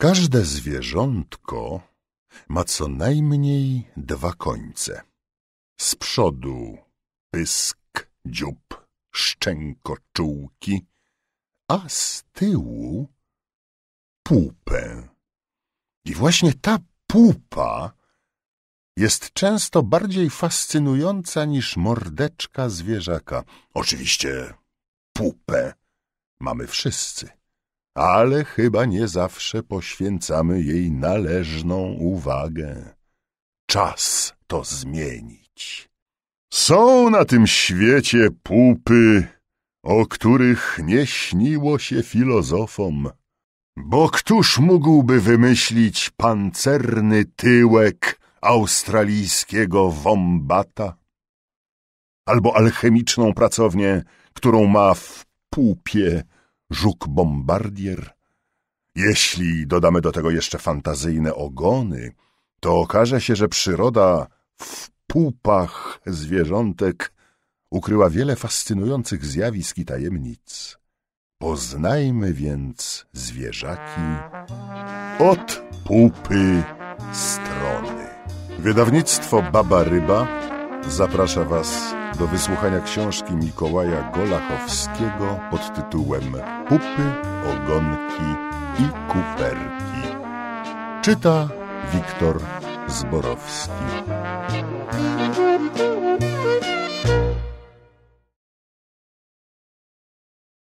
Każde zwierzątko ma co najmniej dwa końce. Z przodu pysk, dziób, szczęko, czułki, a z tyłu pupę. I właśnie ta pupa jest często bardziej fascynująca niż mordeczka zwierzaka. Oczywiście pupę mamy wszyscy ale chyba nie zawsze poświęcamy jej należną uwagę. Czas to zmienić. Są na tym świecie pupy, o których nie śniło się filozofom, bo któż mógłby wymyślić pancerny tyłek australijskiego wombata? Albo alchemiczną pracownię, którą ma w pupie żuk bombardier. Jeśli dodamy do tego jeszcze fantazyjne ogony, to okaże się, że przyroda w pupach zwierzątek ukryła wiele fascynujących zjawisk i tajemnic. Poznajmy więc zwierzaki od pupy strony. Wydawnictwo Baba Ryba Zaprasza Was do wysłuchania książki Mikołaja Golachowskiego pod tytułem Pupy, ogonki i kuperki. Czyta Wiktor Zborowski.